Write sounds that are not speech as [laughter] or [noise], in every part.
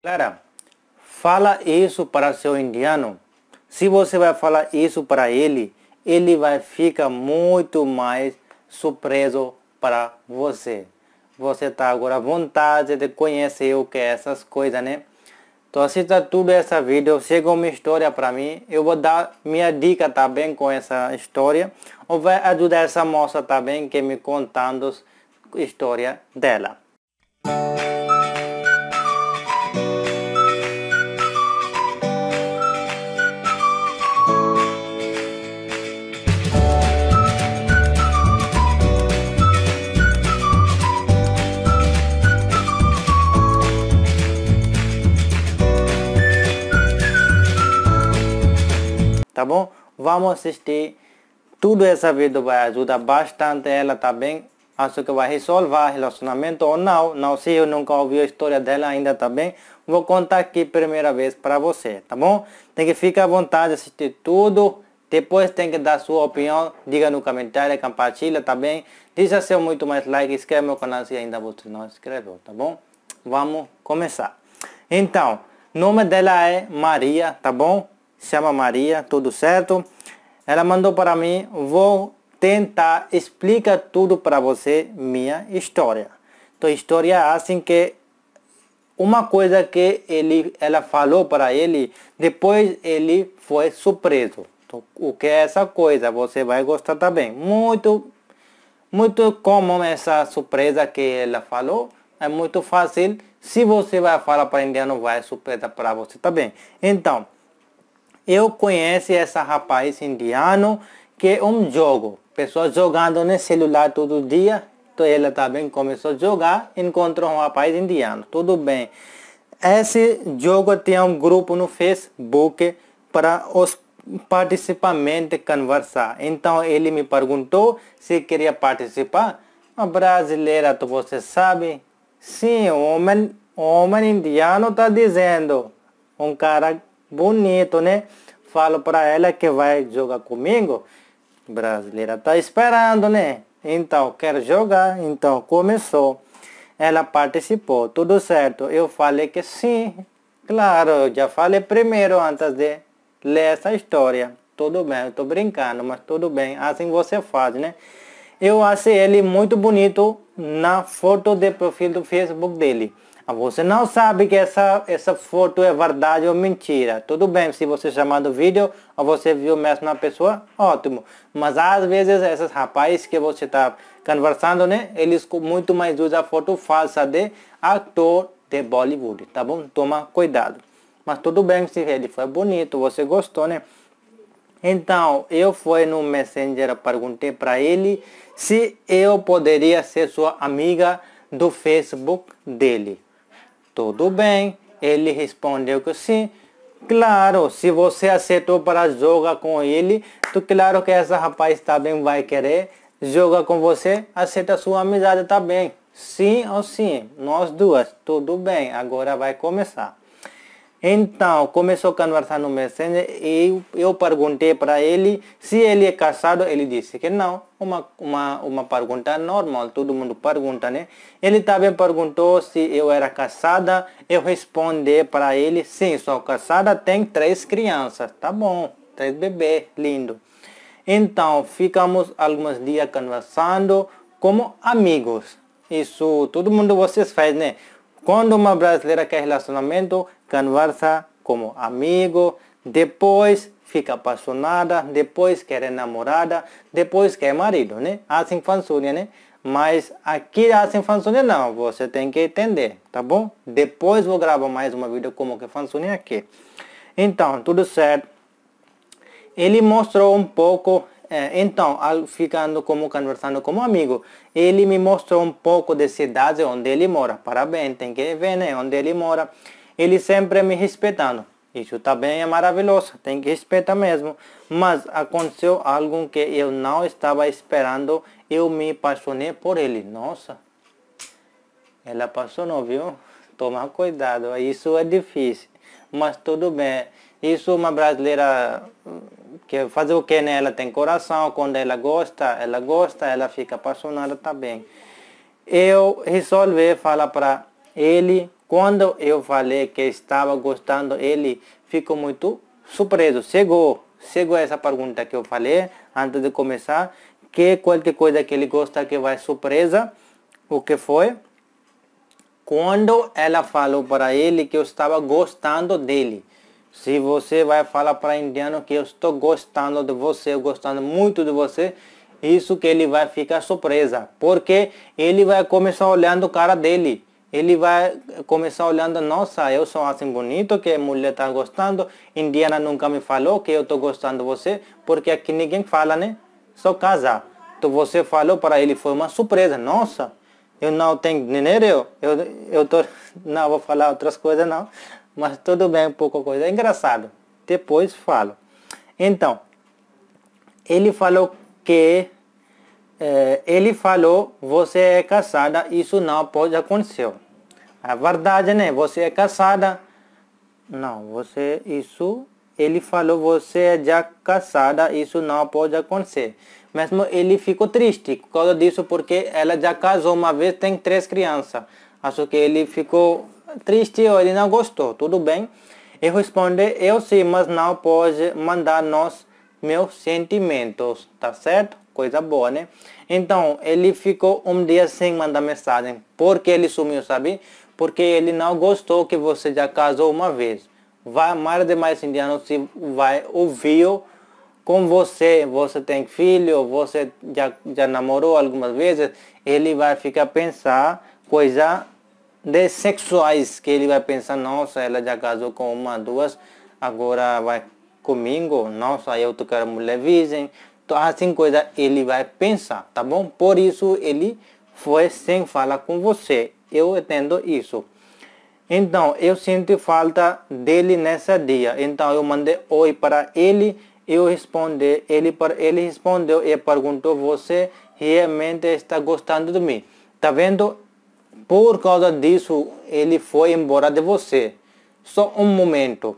Clara, fala isso para seu indiano. Se você vai falar isso para ele, ele vai ficar muito mais surpreso para você. Você está agora à vontade de conhecer o que é essas coisas, né? Então assista tudo essa vídeo, chega uma história para mim, eu vou dar minha dica também tá com essa história, ou vai ajudar essa moça também tá que me contando a história dela. tá bom? Vamos assistir tudo essa vídeo vai ajudar bastante ela, tá bem? Acho que vai resolver relacionamento ou não, não sei, eu nunca ouvi a história dela ainda, tá bem? Vou contar aqui primeira vez para você, tá bom? Tem que ficar à vontade, assistir tudo. Depois tem que dar sua opinião, diga no comentário, compartilha, tá bem? Deixa seu muito mais like, inscreve meu canal se ainda você não inscreveu, tá bom? Vamos começar. Então, nome dela é Maria, tá bom? chama Maria, tudo certo? Ela mandou para mim, vou tentar explicar tudo para você, minha história. Então, história é assim que uma coisa que ele, ela falou para ele, depois ele foi surpreso. Então, o que é essa coisa? Você vai gostar também. Muito, muito comum essa surpresa que ela falou. É muito fácil. Se você vai falar para indiano, vai é surpresa para você também. Então, eu conheço essa rapaz indiano que é um jogo. Pessoa jogando no celular todo dia. Então ela também tá começou a jogar, encontrou um rapaz indiano. Tudo bem. Esse jogo tem um grupo no Facebook para os participantes conversar. Então ele me perguntou se queria participar. A brasileira, tu você sabe? Sim, homem, homem indiano está dizendo. Um cara bonito, né? Falo para ela que vai jogar comigo. Brasileira tá esperando, né? Então, quer jogar? Então, começou. Ela participou, tudo certo. Eu falei que sim. Claro, eu já falei primeiro antes de ler essa história. Tudo bem, eu tô brincando, mas tudo bem. Assim você faz, né? Eu achei ele muito bonito na foto de perfil do Facebook dele. Ah, você não sabe que essa, essa foto é verdade ou mentira. Tudo bem, se você chamar do vídeo ou você viu mesmo na pessoa, ótimo. Mas às vezes esses rapazes que você está conversando, né? Eles muito mais usam foto falsa de ator de Bollywood, tá bom? Toma cuidado. Mas tudo bem se ele foi bonito, você gostou, né? Então, eu fui no Messenger, perguntei para ele se eu poderia ser sua amiga do Facebook dele. Tudo bem? Ele respondeu que sim. Claro, se você aceitou para jogar com ele, tu claro que essa rapaz também vai querer jogar com você, aceita sua amizade também. Tá sim ou sim, nós duas, tudo bem, agora vai começar. Então começou a conversar no Messenger e eu perguntei para ele se ele é casado. Ele disse que não, uma, uma, uma pergunta normal, todo mundo pergunta, né? Ele também perguntou se eu era casada. Eu respondi para ele: sim, sou casada, tenho três crianças. Tá bom, três bebês, lindo. Então ficamos alguns dias conversando como amigos. Isso todo mundo vocês faz, né? Quando uma brasileira quer relacionamento, conversa como amigo, depois fica apaixonada, depois quer namorada, depois quer marido, né? Assim funciona, né? Mas aqui assim funciona não, você tem que entender, tá bom? Depois vou gravar mais uma vídeo como que funciona aqui. Então, tudo certo. Ele mostrou um pouco é, então, ficando como conversando como amigo, ele me mostrou um pouco da cidade onde ele mora. Parabéns, tem que ver, né? Onde ele mora. Ele sempre me respeitando. Isso também tá é maravilhoso, tem que respeitar mesmo. Mas aconteceu algo que eu não estava esperando. Eu me apaixonei por ele. Nossa, ela apaixonou, viu? Toma cuidado, isso é difícil. Mas tudo bem. Isso uma brasileira quer fazer o que nela tem coração, quando ela gosta, ela gosta, ela fica apaixonada também. Tá eu resolvi falar para ele, quando eu falei que estava gostando, ele ficou muito surpreso, chegou, chegou essa pergunta que eu falei antes de começar, que qualquer coisa que ele gosta que vai surpresa, o que foi? Quando ela falou para ele que eu estava gostando dele. Se você vai falar para indiano que eu estou gostando de você, eu gostando muito de você, isso que ele vai ficar surpresa, porque ele vai começar olhando a cara dele. Ele vai começar olhando, nossa, eu sou assim bonito, que a mulher está gostando. Indiana nunca me falou que eu estou gostando de você, porque aqui ninguém fala, né? Só casar. Então você falou para ele, foi uma surpresa. Nossa, eu não tenho dinheiro, eu Eu tô, [laughs] não, vou falar outras coisas, não mas tudo bem, pouca coisa. É engraçado. Depois falo. Então, ele falou que é, ele falou você é casada, isso não pode acontecer. A verdade né, você é casada. Não, você isso ele falou você é já casada, isso não pode acontecer. Mesmo ele ficou triste por causa disso porque ela já casou uma vez, tem três crianças. Acho que ele ficou triste hoje não gostou, tudo bem. Eu respondi, eu sim, mas não pode mandar nós meus sentimentos, tá certo? Coisa boa, né? Então, ele ficou um dia sem mandar mensagem. Porque ele sumiu, sabe? Porque ele não gostou que você já casou uma vez. Vai mais demais indiano se vai ouviu com você, você tem filho, você já, já namorou algumas vezes, ele vai ficar pensar coisa de sexuais, que ele vai pensar, nossa, ela já casou com uma, duas, agora vai comigo, nossa, eu tô quero mulher virgem. Então, assim coisa ele vai pensar, tá bom? Por isso ele foi sem falar com você. Eu entendo isso. Então, eu sinto falta dele nessa dia. Então, eu mandei oi para ele. Eu respondi, ele, ele respondeu e perguntou, você realmente está gostando de mim? Tá vendo? Por causa disso, ele foi embora de você. Só um momento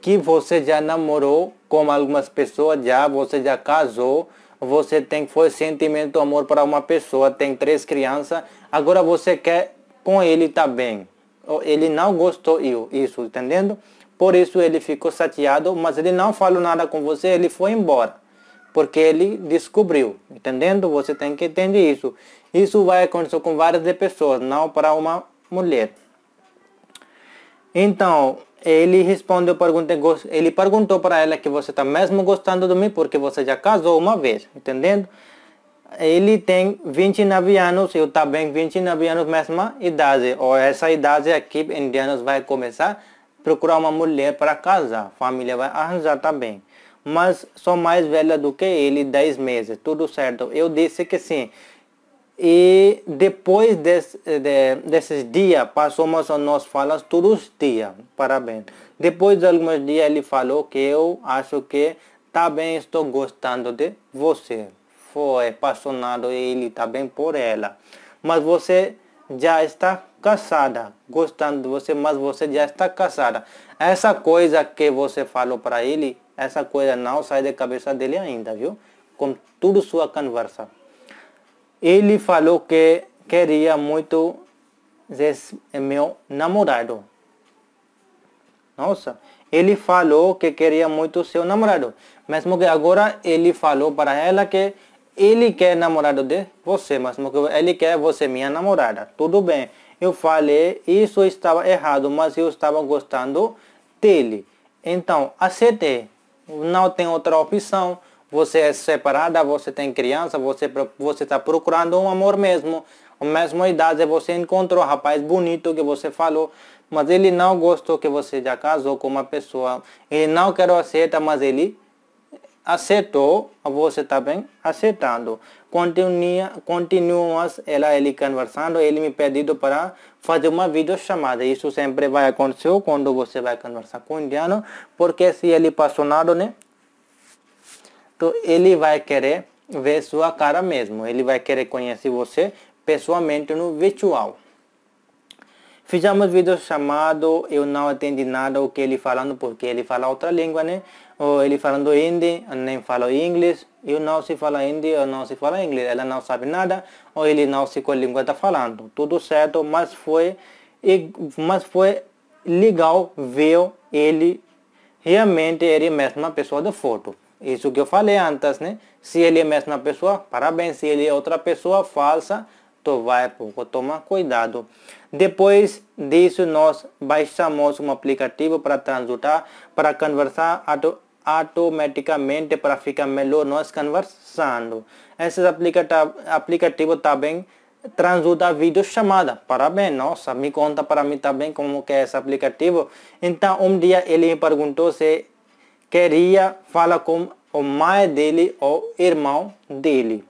que você já namorou com algumas pessoas, já você já casou, você tem foi sentimento amor para uma pessoa, tem três crianças, agora você quer com ele também. Tá ele não gostou isso, entendendo? Por isso ele ficou chateado, mas ele não falou nada com você, ele foi embora. Porque ele descobriu, entendendo? Você tem que entender isso. Isso vai acontecer com várias pessoas, não para uma mulher. Então, ele respondeu, ele perguntou para ela que você está mesmo gostando de mim porque você já casou uma vez, entendendo? Ele tem 29 anos, eu também 29 anos, mesma idade. Ou essa idade aqui, indianos vai começar a procurar uma mulher para casar. Família vai arranjar também. Mas sou mais velha do que ele, 10 meses, tudo certo. Eu disse que sim. E depois desse, de, desses dias, passamos a nós falas todos os dias. Parabéns. Depois de alguns dias, ele falou que eu acho que tá bem, estou gostando de você. Foi apaixonado ele tá bem por ela. Mas você já está casada, gostando de você, mas você já está casada. Essa coisa que você falou para ele, essa coisa não sai da cabeça dele ainda, viu? Com tudo sua conversa. Ele falou que queria muito meu namorado. Nossa, ele falou que queria muito seu namorado. Mesmo que agora ele falou para ela que ele quer namorado de você, mas que ele quer você minha namorada. Tudo bem. Eu falei, isso estava errado, mas eu estava gostando dele. Então, aceitei. Não tem outra opção você é separada, você tem criança, você você está procurando um amor mesmo, a mesma idade você encontrou um rapaz bonito que você falou, mas ele não gostou que você já casou com uma pessoa, ele não quer aceitar, mas ele aceitou, você tá bem aceitando. Continua, continuamos ela ele conversando, ele me pediu para fazer uma videochamada. Isso sempre vai acontecer quando você vai conversar com o indiano, porque se ele apaixonado, né? Cristo, ele vai querer ver sua cara mesmo. Ele vai querer conhecer você pessoalmente no virtual. Fizemos vídeo chamado Eu não entendi nada o que ele falando, porque ele fala outra língua, né? Ou ele falando hindi, nem fala inglês. Eu não se fala hindi, eu não se fala inglês. Ela não sabe nada, ou ele não se qual língua está falando. Tudo certo, mas foi, mas foi legal ver ele. Realmente ele mesmo uma pessoa da foto. Isso que eu falei antes, né? Se ele é a mesma pessoa, parabéns. Se ele é outra pessoa falsa, então vai pouco, toma cuidado. Depois disso, nós baixamos um aplicativo para transitar, para conversar auto automaticamente para ficar melhor nós conversando. Esses aplicativo, aplicativo tá também transuta vídeo chamada. Parabéns, nossa, me conta para mim também tá como que é esse aplicativo. Então, um dia ele me perguntou se queria falar com o mãe dele ou irmão dele.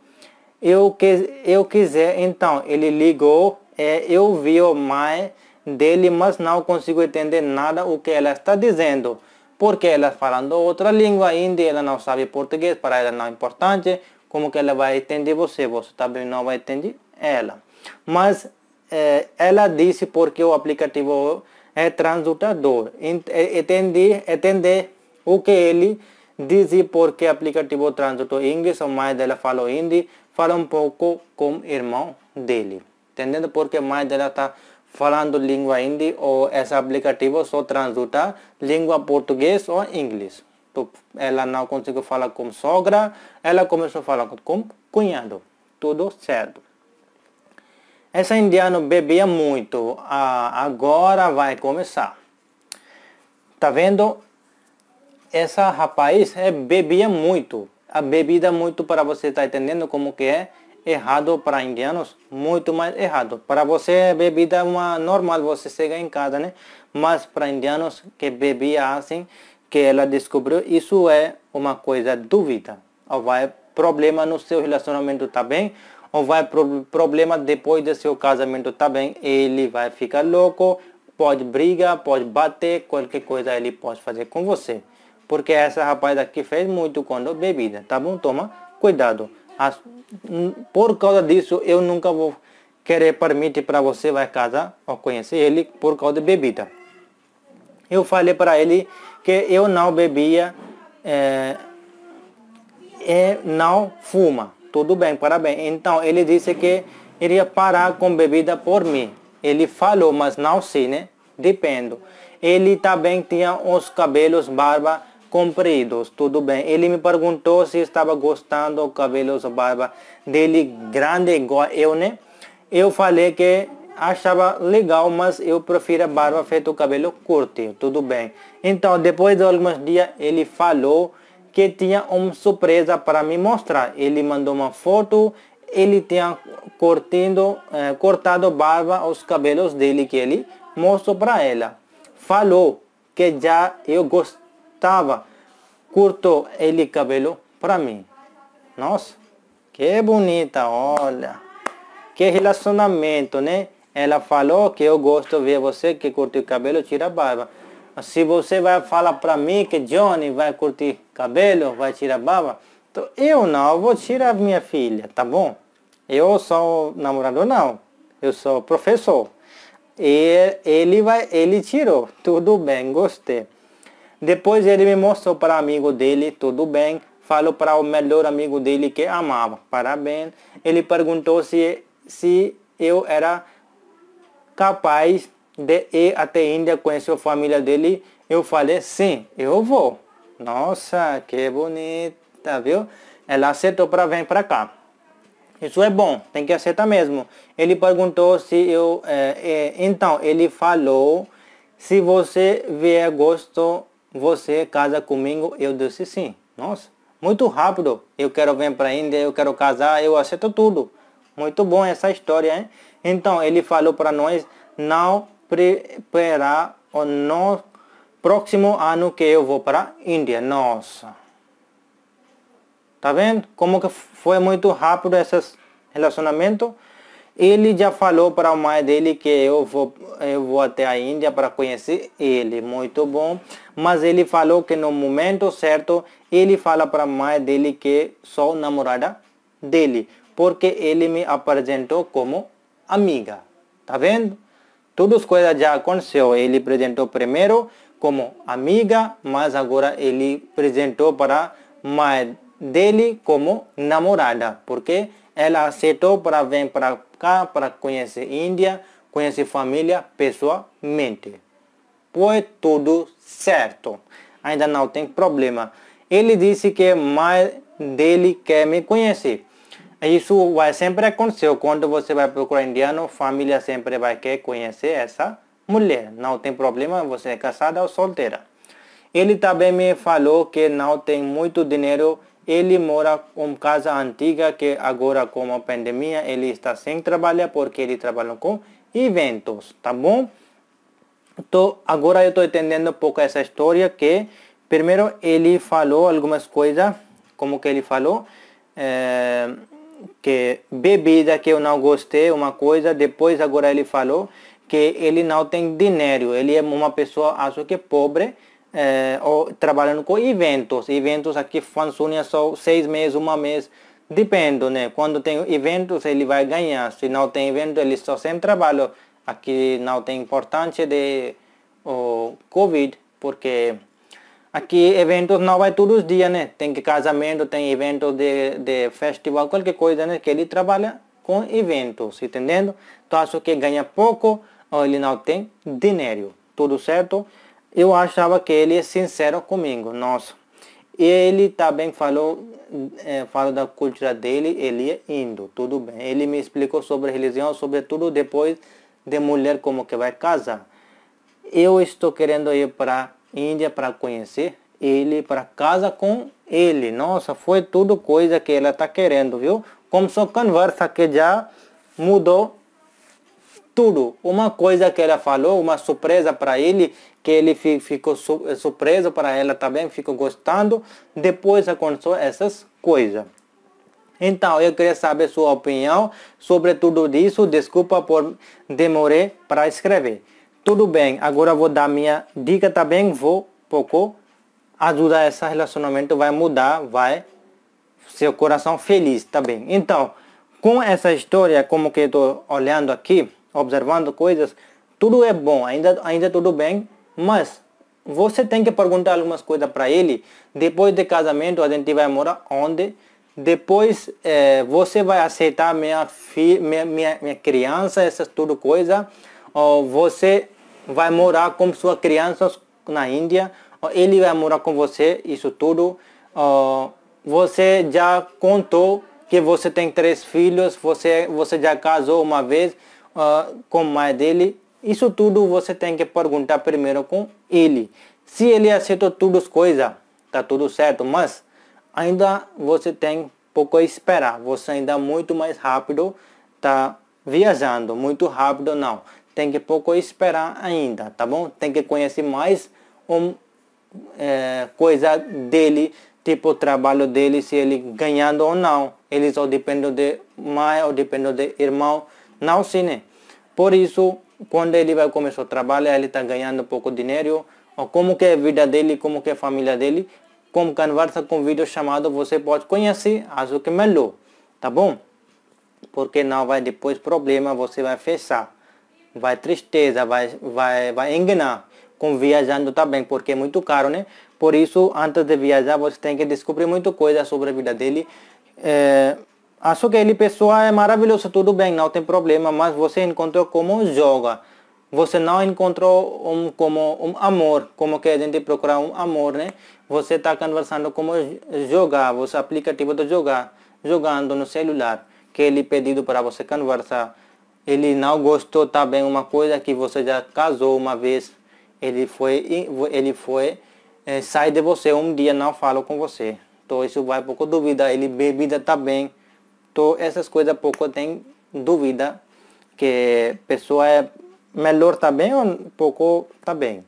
Eu, que eu quiser, então ele ligou, é, eu vi o mãe dele, mas não consigo entender nada o que ela está dizendo. Porque ela falando outra língua ainda, ela não sabe português, para ela não é importante. Como que ela vai entender você? Você também não vai entender ela. Mas é, ela disse porque o aplicativo é transutador. É, entendi, entender Ok, ele diz porque aplicativo trânsito inglês, ou mais dela falou hindi, fala um pouco com irmão dele. Entendendo? Porque mais dela está falando língua hindi ou esse aplicativo só transita língua português ou inglês. Então, ela não conseguiu falar com sogra, ela começou a falar com cunhado. Tudo certo. Essa indiana bebia muito, ah, agora vai começar. Tá vendo? essa rapaz é, bebia muito. A bebida muito para você estar tá entendendo como que é errado para indianos, muito mais errado. Para você é bebida uma normal, você chega em casa, né? Mas para indianos que bebia assim, que ela descobriu, isso é uma coisa dúvida. Ou vai problema no seu relacionamento também, tá ou vai pro problema depois do seu casamento também. Tá ele vai ficar louco, pode brigar, pode bater, qualquer coisa ele pode fazer com você porque é essa rapaz aqui fez muito quando bebida, tá bom? Toma cuidado. As, por causa disso, eu nunca vou querer permitir para você vai casar ou conhecer ele por causa de bebida. Eu falei para ele que eu não bebia é, é, não fuma. Tudo bem, parabéns. Então ele disse que iria parar com bebida por mim. Ele falou, mas não sei, né? Dependo. Ele também tinha os cabelos, barba compridos, tudo bem. Ele me perguntou se estava gostando do cabelo ou barba dele grande igual eu, né? Eu falei que achava legal, mas eu prefiro a barba feita o cabelo curto, tudo bem. Então, depois de alguns dias, ele falou que tinha uma surpresa para me mostrar. Ele mandou uma foto, ele tinha cortando, eh, cortado barba os cabelos dele que ele mostrou para ela. Falou que já eu gostei estava, cortou ele cabelo para mim. Nossa, que bonita, olha. Que relacionamento, né? Ela falou que eu gosto de ver você que curte o cabelo, tira a barba. Se você vai falar para mim que Johnny vai curtir cabelo, vai tirar barba, então eu não vou tirar minha filha, tá bom? Eu sou namorado não, eu sou professor. E ele vai, ele tirou, tudo bem, gostei. Depois ele me mostrou para amigo dele, tudo bem. Falou para o melhor amigo dele que amava, parabéns. Ele perguntou se, se eu era capaz de ir até a Índia conhecer a família dele. Eu falei, sim, eu vou. Nossa, que bonita, viu? Ela aceitou para vir para cá. Isso é bom, tem que aceitar mesmo. Ele perguntou se eu... É, é, então, ele falou, se você vier gosto você casa comigo? Eu disse sim. Nossa, muito rápido. Eu quero vir para a Índia, eu quero casar, eu aceito tudo. Muito bom essa história, hein? Então ele falou para nós não preparar o nosso próximo ano que eu vou para a Índia. Nossa. Tá vendo como que foi muito rápido esse relacionamento? Ele já falou para a mãe dele que eu vou, eu vou até a Índia para conhecer ele, muito bom. Mas ele falou que no momento certo, ele fala para a mãe dele que sou namorada dele, porque ele me apresentou como amiga. Tá vendo? Todas as coisas já aconteceu. Ele apresentou primeiro como amiga, mas agora ele apresentou para a mãe dele como namorada, porque ela aceitou para vir para cá para conhecer Índia, conhecer família pessoalmente. Foi tudo certo. Ainda não tem problema. Ele disse que mais dele quer me conhecer. Isso vai sempre acontecer. Quando você vai procurar indiano, família sempre vai querer conhecer essa mulher. Não tem problema, você é casada ou solteira. Ele também me falou que não tem muito dinheiro ele mora em casa antiga que agora com a pandemia ele está sem trabalhar porque ele trabalha com eventos, tá bom? Então agora eu estou entendendo um pouco essa história que primeiro ele falou algumas coisas, como que ele falou, é, que bebida que eu não gostei, uma coisa, depois agora ele falou que ele não tem dinheiro, ele é uma pessoa acho que pobre, é, ou trabalhando com eventos. Eventos aqui funciona só seis meses, uma mês. Depende, né? Quando tem eventos, ele vai ganhar. Se não tem evento, ele só sem trabalho. Aqui não tem importância de o Covid, porque aqui eventos não vai todos os dias, né? Tem que casamento, tem evento de, de festival, qualquer coisa, né? Que ele trabalha com eventos, entendendo? Então acho que ganha pouco, ou ele não tem dinheiro. Tudo certo? eu achava que ele é sincero comigo, nossa. Ele também falou, é, eh, falou da cultura dele, ele é indo, tudo bem. Ele me explicou sobre religião, sobretudo depois de mulher como que vai casar. Eu estou querendo ir para Índia para conhecer ele, para casa com ele. Nossa, foi tudo coisa que ela está querendo, viu? Como só conversa que já mudou tudo. Uma coisa que ela falou, uma surpresa para ele, que ele ficou eh, surpreso para ela também, ficou gostando. Depois aconteceu essas coisas. Então, eu queria saber sua opinião sobre tudo isso. Desculpa por demorar para escrever. Tudo bem, agora vou dar minha dica também. Vou pouco ajudar esse relacionamento, vai mudar, vai seu coração feliz também. Então, com essa história, como que eu estou olhando aqui, observando coisas, tudo é bom, ainda, ainda é tudo bem, mas você tem que perguntar algumas coisas para ele. Depois de casamento, a gente vai morar onde? Depois é, você vai aceitar minha, fi, minha, minha, minha criança, essas tudo coisa. Ou você vai morar com sua criança na Índia. Ou ele vai morar com você, isso tudo. Ou você já contou que você tem três filhos, você, você já casou uma vez uh, ah, com mãe dele. Isso tudo você tem que perguntar primeiro com ele. Se ele aceitou tudo as coisas, tá tudo certo, mas ainda você tem pouco a esperar. Você ainda é muito mais rápido tá viajando, muito rápido não. Tem que pouco a esperar ainda, tá bom? Tem que conhecer mais um, é, coisa dele, tipo o trabalho dele, se ele ganhando ou não. Eles ou dependem de mãe ou dependem de irmão. Não sim. Por isso, quando ele vai começar a trabalhar, ele está ganhando pouco dinheiro. Como que é a vida dele, como que é a família dele. Como conversa com vídeo chamado, você pode conhecer, acho que melhor. Tá bom? Porque não vai depois problema, você vai fechar. Vai tristeza, vai, vai, vai enganar com viajando também, tá porque é muito caro, né? Por isso, antes de viajar, você tem que descobrir muita coisa sobre a vida dele. É, Acho que ele pessoa é maravilhoso, tudo bem, não tem problema, mas você encontrou como joga. Você não encontrou um, como um amor, como que a gente procura um amor, né? Você está conversando como jogar, você é aplicativo do jogar, jogando no celular, que ele pedido para você conversar. Ele não gostou também tá uma coisa que você já casou uma vez, ele foi, ele foi é, sai de você um dia não falo com você. Então isso vai um pouco dúvida, ele bebida também. Tá então essas coisas pouco tem dúvida que a pessoa é melhor tá ou pouco tá bem.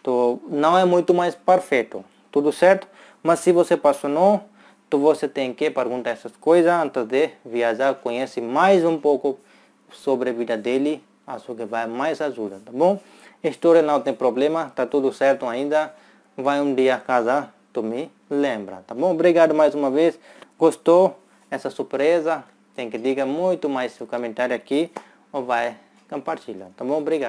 Então não é muito mais perfeito, tudo certo? Mas se você não, então você tem que perguntar essas coisas antes de viajar, conhece mais um pouco sobre a vida dele, acho que vai mais ajuda, tá bom? História não tem problema, tá tudo certo ainda, vai um dia casar, tu me lembra, tá bom? Obrigado mais uma vez, gostou? essa surpresa, tem que diga muito mais seu comentário aqui ou vai compartilhar. Tá bom? Obrigado.